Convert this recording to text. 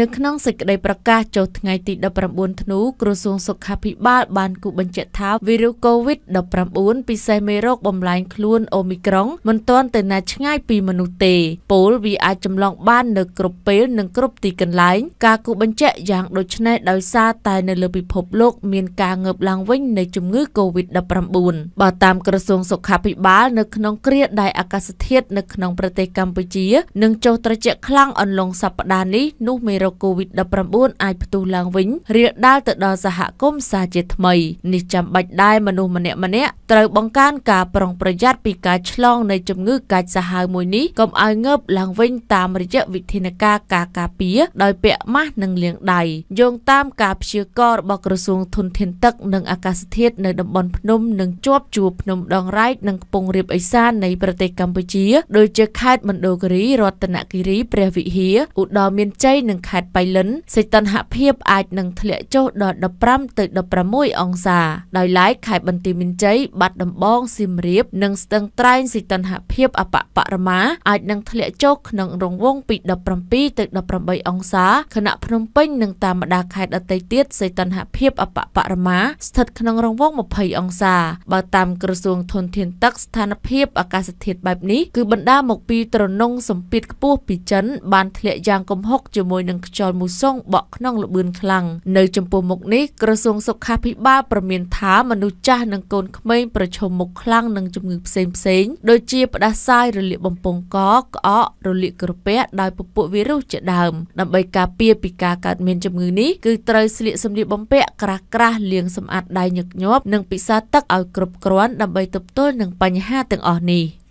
នៅក្នុងសេចក្តីប្រកាសចុះថ្ងៃទី19ធ្នូក្រសួងសុខាភិបាលបានគូបញ្ជាក់ថាវីរុស COVID-19 ពិសេសមេរោគបំលែងខ្លួនអូមីក្រុងមិនទាន់ទៅណាឆ្ងាយពីមនុស្សទេពលវាអាចចម្លងបាននៅគ្រប់ពេល និងគ្រប់ទីកន្លែងការគូបញ្ជាក់យ៉ាងដូចនេះដោយសារតែនៅលើពិភពលោកមានការងើបឡើងវិញនៃជំងឺ COVID-19 បើតាមក្រសួងសុខាភិបាលនៅក្នុងគ្រាដែលអាកាសធាតុនៅក្នុងប្រទេសកម្ពុជានឹងចុះត្រជាក់ខ្លាំងអន្លង់សប្តាហ៍នេះនោះមេរោគរោគ COVID-19 អាចផ្ទុះឡើងវិញរាលដាលទៅដល់សហគមន៍សាជាថ្មីនេះចាំបាច់ដែរមនុស្សម្នាក់ម្នាក់ត្រូវបង្កើនការប្រុងប្រយ័ត្នពីការឆ្លងនៃជំងឺកាចសាហាវមួយនេះកុំឲ្យងើបឡើងវិញតាមរយៈវិធានការការការពារដោយពាក់ម៉ាស់និងលាងដៃយោងតាមការព្យាករណ៍របស់ក្រសួងធនធានទឹកនិងអាកាសធាតុនៅតំបន់ភ្នំនិងជាប់ជួរភ្នំដងរែកនិងខ្ពង់រាបឦសាននៃប្រទេសកម្ពុជាដូចជាខេត្តមណ្ឌលគិរីរតនគិរី ព្រះវិហារឧត្តរមានជ័យនិងខេត្តខេត្តប៉ៃលិនសីតុណ្ហភាពអាចនឹងធ្លាក់ចុះដល់15ទៅ16អង្សាដោយឡែកខេត្តបន្ទាយមានជ័យបាត់ដំបងសៀមរាបនិងស្ទឹងត្រែងសីតុណ្ហភាពអបបរមាអាចនឹងធ្លាក់ចុះក្នុងរង្វង់ពី17ទៅ18អង្សាខណៈភ្នំពេញនិងតាមបណ្ដាខេត្តដទៃទៀតសីតុណ្ហភាពអបបរមាស្ថិតក្នុងរង្វង់20អង្សាបើតាមក្រសួងធនធានទឹកស្ថានភាពអាកាសធាតុបែបនេះគឺបណ្ដាមកពីត្រនងសម្ពាធខ្ពស់ពីចិនបានធ្លាក់យ៉ាងគំហុកជាមួយនឹងខ្យល់មូសុងបក់ក្នុងល្បឿនខ្លាំងនៅចំពោះមុខនេះក្រសួងសុខាភិបាលប្រមានថាមនុស្សចាស់និងកូនក្មេងប្រឈមមុខខ្លាំងនឹងជំងឺផ្សេងផ្សេងដូចជាផ្ដាសាយរលាកបំពង់កក្អករលាកក្រពះដោយពពួកវីរុសជាដើមដើម្បីការពារពីការកើតមានជំងឺនេះគឺត្រូវស្លៀកសម្លៀកបំពាក់ក្រាស់ក្រាស់លាងសម្អាតដៃញឹកញាប់និងពិសាទឹកឲ្យគ្រប់គ្រាន់ដើម្បីទប់ទល់នឹងបញ្ហាទាំងអស់នេះ។